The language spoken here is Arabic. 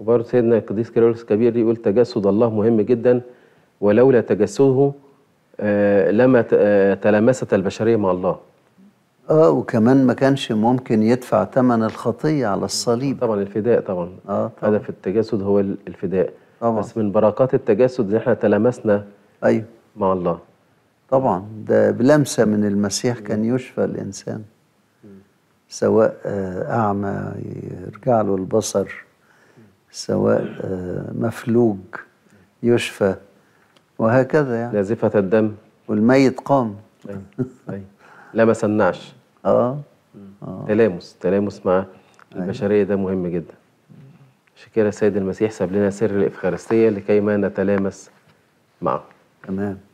وبرضه سيدنا القديس كيرلس الكبير يقول تجسد الله مهم جدا ولولا تجسده آه، لما آه، تلامست البشريه مع الله اه وكمان ما كانش ممكن يدفع ثمن الخطيه على الصليب طبعا الفداء طبعا اه طبعا. هدف التجسد هو الفداء طبعا بس من بركات التجسد ان احنا تلامسنا ايوه مع الله طبعا ده بلمسه من المسيح كان يشفى الانسان سواء آه، اعمى يرجع له البصر سواء آه، مفلوج يشفى وهكذا يعني نازفة الدم والميت قام أي. أي. لمس النعش آه. آه. اه تلامس تلامس مع أيوه. البشرية ده مهم جدا عشان كده السيد المسيح ساب لنا سر الإفخارستية لكي ما نتلامس معه تمام